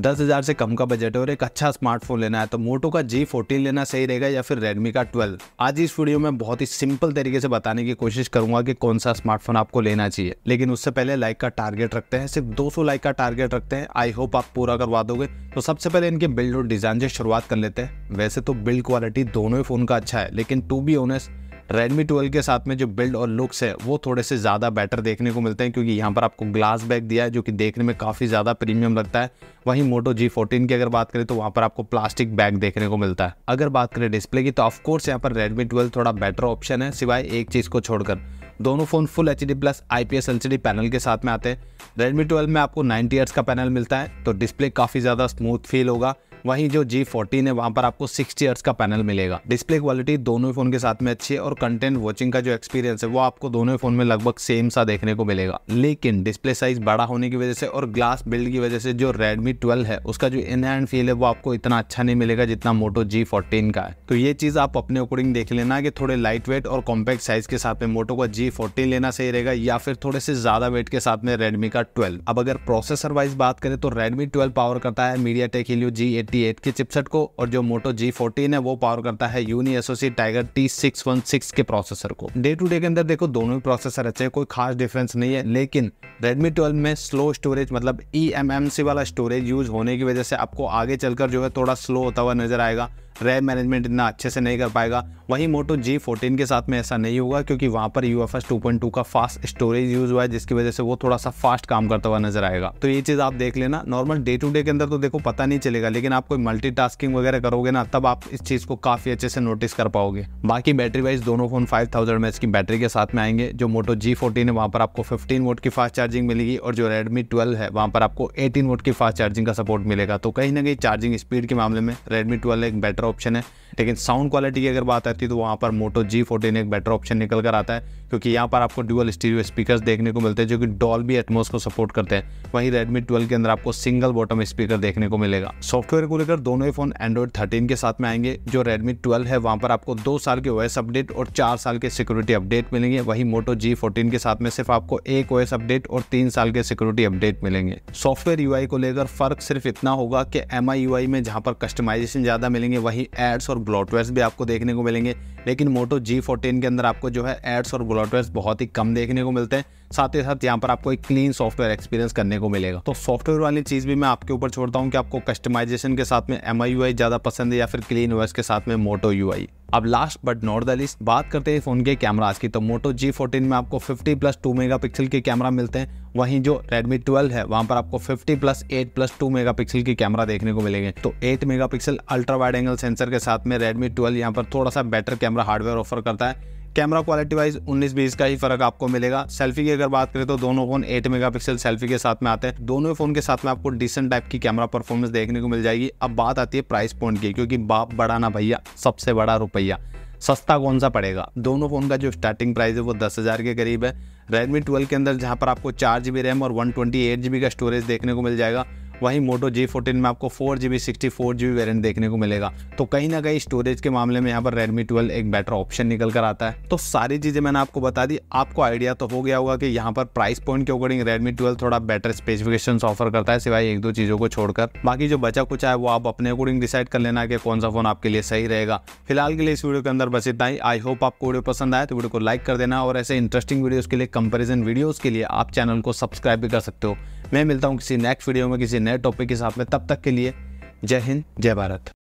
दस हज़ार से कम का बजट है और एक अच्छा स्मार्टफोन लेना है तो मोटो का जी फोर्टीन लेना सही रहेगा या फिर रेडमी का ट्वेल्व आज इस वीडियो में बहुत ही सिंपल तरीके से बताने की कोशिश करूंगा कि कौन सा स्मार्टफोन आपको लेना चाहिए लेकिन उससे पहले लाइक का टारगेट रखते हैं सिर्फ 200 लाइक का टारगेट रखते हैं आई होप आप पूरा करवा दोगे तो सबसे पहले इनके बिल्ड और डिजाइन से शुरुआत कर लेते हैं वैसे तो बिल्ड क्वालिटी दोनों ही फोन का अच्छा है लेकिन to be honest Redmi twelve के साथ में जो बिल्ड और लुक्स है वो थोड़े से ज़्यादा बेटर देखने को मिलते हैं क्योंकि यहाँ पर आपको ग्लास बैग दिया है जो कि देखने में काफ़ी ज़्यादा प्रीमियम लगता है वहीं मोटो जी फोर्टीन की अगर बात करें तो वहाँ पर आपको प्लास्टिक बैग देखने को मिलता है अगर बात करें डिस्प्ले की तो ऑफकोर्स यहाँ पर रेडमी ट्वेल्व थोड़ा बेटर ऑप्शन है सिवाय एक चीज़ को छोड़कर दोनों phone full H D plus I P S L C D panel के साथ में आते हैं रेडमी ट्वेल्व में आपको नाइनटी एयर्स का पैनल मिलता है तो डिस्प्ले काफ़ी ज़्यादा स्मूथ फील होगा वहीं जो जी फोर्टीन है वहाँ पर आपको 60 ईयर्स का पैनल मिलेगा डिस्प्ले क्वालिटी दोनों फोन के साथ में अच्छी है और कंटेंट वॉचिंग का जो एक्सपीरियंस है वो आपको दोनों फोन में लगभग सेम सा देखने को मिलेगा लेकिन डिस्प्ले साइज बड़ा होने की वजह से और ग्लास बिल्ड की वजह से जो रेडमी ट्वेल्व है उसका जो इन हैंड फील है वो आपको इतना अच्छा नहीं मिलेगा जितना मोटो जी फोर्टीन का है तो ये चीज आप अपने अकॉर्डिंग देख लेना की थोड़े लाइट वेट और कॉम्पैक्ट साइज के साथ में मोटो का जी फोर्टीन लेना सही रहेगा या फिर थोड़े से ज्यादा वेट के साथ में रेडमी का ट्वेल्व अब अगर प्रोसेसर वाइज बात करें तो रेडमी ट्वेल्व पावर करता है मीडिया टेक जी जी T8 के चिपसेट को और जो मोटो G14 है वो पावर करता है यूनी एसोसी टाइगर T616 के प्रोसेसर को डे टू डे के अंदर देखो दोनों ही प्रोसेसर अच्छे कोई खास डिफरेंस नहीं है लेकिन Redmi 12 में स्लो स्टोरेज मतलब ई e वाला स्टोरेज यूज होने की वजह से आपको आगे चलकर जो है थोड़ा स्लो होता हुआ नजर आएगा रैम मैनेजमेंट इतना अच्छे से नहीं कर पाएगा वहीं मोटो जी फोर्टीन के साथ में ऐसा नहीं होगा क्योंकि वहां पर यू एफ का फास्ट स्टोरेज यूज हुआ है जिसकी वजह से वो थोड़ा सा फास्ट काम करता हुआ नजर आएगा तो ये चीज़ आप देख लेना नॉर्मल डे टू डे के अंदर तो देखो पता नहीं चलेगा लेकिन आप कोई मल्टी टास्किंग वगैरह करोगे ना तब आप इस चीज़ को काफ़ी अच्छे से नोटिस कर पाओगे बाकी बैटरी वाइज दोनों फोन फाइव थाउजेंड की बैटरी के साथ में आएंगे जो मोटो जी फोर्टीन है वहां पर आपको फिफ्टीन वोट की फास्ट चार्जिंग मिलेगी और जो रेडमी ट्वेल्व है वहाँ पर आपको एटीन वोट की फास्ट चार्जिंग का सपोर्ट मिलेगा तो कहीं ना कहीं चार्जिंग स्पीड के मामले में रेडमी ट्वेल्व एक बेटर बेटर ऑप्शन है लेकिन साउंड क्वालिटी की अगर बात आती है तो वहाँ पर मोटो जी फोर्टीन एक बेटर ऑप्शन निकल कर आता है क्योंकि यहाँ पर आपको डुअल स्टीरियो स्पीकर्स देखने को मिलते हैं जो कि डॉल्बी एटमोस को सपोर्ट करते हैं वहीं रेडमी 12 के अंदर आपको सिंगल बॉटम स्पीकर देखने को मिलेगा सॉफ्टवेयर को लेकर दोनों ही फोन एंड्रॉइड 13 के साथ में आएंगे जो रेडमी 12 है वहाँ पर आपको दो साल के ओएस अपडेट और चार साल के सिक्योरिटी अपडेट मिलेंगे वहीं मोटो जी के साथ में सिर्फ आपको एक ओएस अपडेट और तीन साल के सिक्योरिटी अपडेट मिलेंगे सॉफ्टवेयर यूआई को लेकर फर्क सिर्फ इतना होगा कि एम में जहाँ पर कस्टमाइजेशन ज़्यादा मिलेंगे वहीं एड्स और ग्लॉटवेयर भी आपको देखने को मिलेंगे लेकिन मोटो जी के अंदर आपको जो है एड्स और ग्लॉट सॉफ्टवेयर बहुत ही कम देखने को मिलते हैं साथ ही साथ यहाँ पर आपको एक क्लीन सॉफ्टवेयर एक्सपीरियंस करने को मिलेगा तो सॉफ्टवेयर वाली चीज़ भी मैं आपके ऊपर छोड़ता हूँ कि आपको कस्टमाइजेशन के साथ में एम आई ज़्यादा पसंद है या फिर क्लीन ओएस के साथ में मोटो यू अब last but not the least बात करते हैं फ़ोन के कैमराज की तो मोटो जी में आपको फिफ्टी प्लस टू मेगापिक्सल के कैमरा मिलते हैं वहीं जो Redmi 12 है वहां पर आपको 50 प्लस 8 प्लस 2 पिक्सल की कैमरा देखने को मिलेंगे तो 8 megapixel ultra wide angle sensor के साथ में Redmi 12 यहां पर थोड़ा सा बेटर कैमरा हार्डवेयर ऑफर करता है कैमरा क्वालिटी वाइज 19 बीस का ही फर्क आपको मिलेगा सेल्फी की अगर बात करें तो दोनों फोन 8 मेगापिक्सल सेल्फी के साथ में आते हैं दोनों फोन के साथ में आपको डिसेंट टाइप की कैमरा परफॉर्मेंस देखने को मिल जाएगी अब बात आती है प्राइस पॉइंट की क्योंकि बाप बड़ा ना भैया सबसे बड़ा रुपया सस्ता कौन सा पड़ेगा दोनों फ़ोन का जो स्टार्टिंग प्राइस है वो दस हज़ार के करीब है Redmi 12 के अंदर जहाँ पर आपको चार जी बी रैम और one twenty eight G B का स्टोरेज देखने को मिल जाएगा वही मोटो जी फोर्टीन में आपको four G B sixty four G B variant देखने को मिलेगा तो कहीं ना कहीं स्टोरेज के मामले में यहाँ पर रेडमी ट्वेल्व एक बेटर ऑप्शन निकल कर आता है तो सारी चीज़ें मैंने आपको बता दी आपको आइडिया तो हो गया होगा कि यहाँ पर प्राइस पॉइंट के अकॉर्डिंग रेडमी ट्वेल्व थोड़ा बेटर स्पेसिफिकेशन ऑफर करता है सिवाय एक दो चीज़ों को छोड़कर बाकी जो बचा कुछ है वो आप अपने अकॉर्डिंग डिसाइड कर लेना कि कौन सा फ़ोन आपके लिए सही रहेगा फिलहाल के लिए इस वीडियो के अंदर बस इतना ही आई होप आपको वीडियो पसंद आए तो वीडियो को लाइक कर देना और ऐसे इंटरेस्टिंग वीडियोज़ के लिए कंपेरिजन वीडियोज़ के लिए आप चैनल को सब्सक्राइब भी कर सकते हो मैं मिलता हूँ किसी नेक्स्ट वीडियो में किसी नए टॉपिक के साथ में तब तक के लिए जय हिंद जय भारत